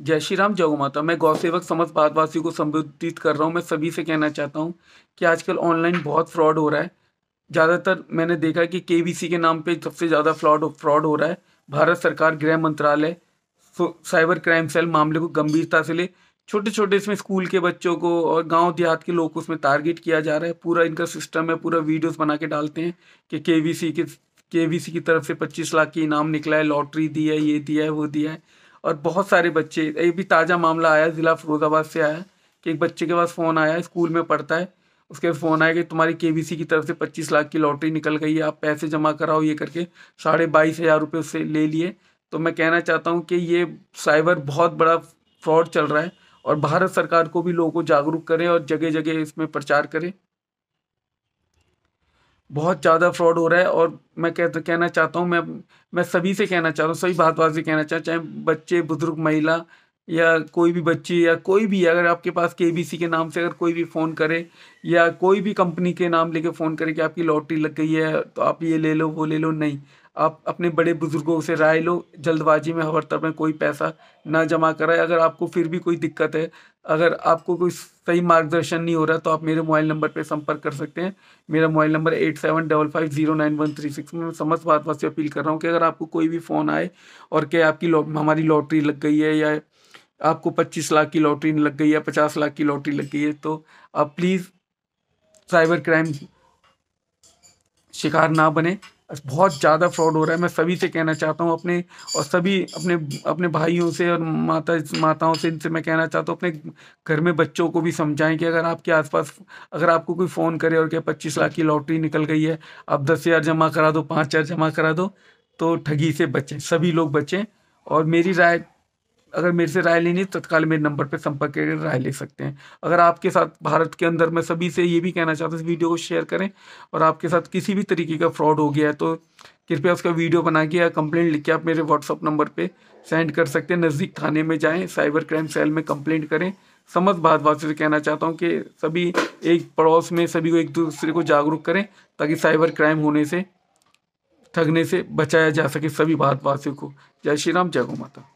जय श्री राम जय माता मैं गौ सेवक समस्त भारतवासियों को संबोधित कर रहा हूँ मैं सभी से कहना चाहता हूँ कि आजकल ऑनलाइन बहुत फ्रॉड हो रहा है ज़्यादातर मैंने देखा कि के के नाम पे सबसे ज़्यादा फ्रॉड फ्रॉड हो रहा है भारत सरकार गृह मंत्रालय साइबर क्राइम सेल मामले को गंभीरता से ले छोटे छोटे इसमें स्कूल के बच्चों को और गांव देहात के लोग को उसमें टारगेट किया जा रहा है पूरा इनका सिस्टम है पूरा वीडियोस बना के डालते हैं कि के वी सी के के वी सी की तरफ से पच्चीस लाख की इनाम निकला है लॉटरी दी है ये दिया है वो दिया है और बहुत सारे बच्चे ये भी ताज़ा मामला आया ज़िला फिरोज़ाबाद से आया कि एक बच्चे के पास फ़ोन आया स्कूल में पढ़ता है उसके फ़ोन आया कि तुम्हारी के की तरफ से पच्चीस लाख की लॉटरी निकल गई है आप पैसे जमा कराओ ये करके साढ़े बाईस हज़ार रुपये उससे ले लिए तो मैं कहना चाहता हूँ कि ये साइबर बहुत बड़ा फ्रॉड चल रहा है और भारत सरकार को भी लोगों को जागरूक करें और जगह जगह इसमें प्रचार करें बहुत ज़्यादा फ्रॉड हो रहा है और मैं कह तो कहना चाहता हूँ मैं मैं सभी से कहना चाहता हूँ सभी भारतवासी से कहना चाहता चाहे बच्चे बुजुर्ग महिला या कोई भी बच्ची या कोई भी अगर आपके पास के के नाम से अगर कोई भी फ़ोन करे या कोई भी कंपनी के नाम लेके फ़ोन करे कि आपकी लॉटरी लग गई है तो आप ये ले लो वो ले लो नहीं आप अपने बड़े बुजुर्गों से राय लो जल्दबाजी में हर तरफ में कोई पैसा ना जमा कराए अगर आपको फिर भी कोई दिक्कत है अगर आपको कोई सही मार्गदर्शन नहीं हो रहा तो आप मेरे मोबाइल नंबर पर संपर्क कर सकते हैं मेरा mobile number eight seven double five zero nine one three six मैं समस्त बात से अपील कर रहा हूँ कि अगर आपको कोई भी फ़ोन आए और क्या आपकी हमारी लॉटरी लग गई है या आपको पच्चीस लाख की लॉटरी लग गई है पचास लाख की लॉटरी लग गई है तो आप प्लीज़ साइबर क्राइम शिकार ना बने बहुत ज़्यादा फ्रॉड हो रहा है मैं सभी से कहना चाहता हूँ अपने और सभी अपने अपने भाइयों से और माता माताओं से इनसे मैं कहना चाहता हूँ अपने घर में बच्चों को भी समझाएं कि अगर आपके आसपास अगर आपको कोई फ़ोन करे और क्या पच्चीस लाख की लॉटरी निकल गई है आप दस हज़ार जमा करा दो पाँच हज़ार जमा करा दो तो ठगी से बचें सभी लोग बचें और मेरी राय अगर मेरे से राय लेनी तत्काल मेरे नंबर पर संपर्क करके राय ले सकते हैं अगर आपके साथ भारत के अंदर मैं सभी से ये भी कहना चाहता हूँ इस वीडियो को शेयर करें और आपके साथ किसी भी तरीके का फ्रॉड हो गया है तो कृपया उसका वीडियो बना के या कंप्लेंट लिख के आप मेरे व्हाट्सअप नंबर पर सेंड कर सकते हैं नज़दीक थाने में जाएँ साइबर क्राइम सेल में कंप्लेंट करें समस्त बात से कहना चाहता हूँ कि सभी एक पड़ोस में सभी को एक दूसरे को जागरूक करें ताकि साइबर क्राइम होने से ठगने से बचाया जा सके सभी भारतवासियों को जय श्री राम जय गो माता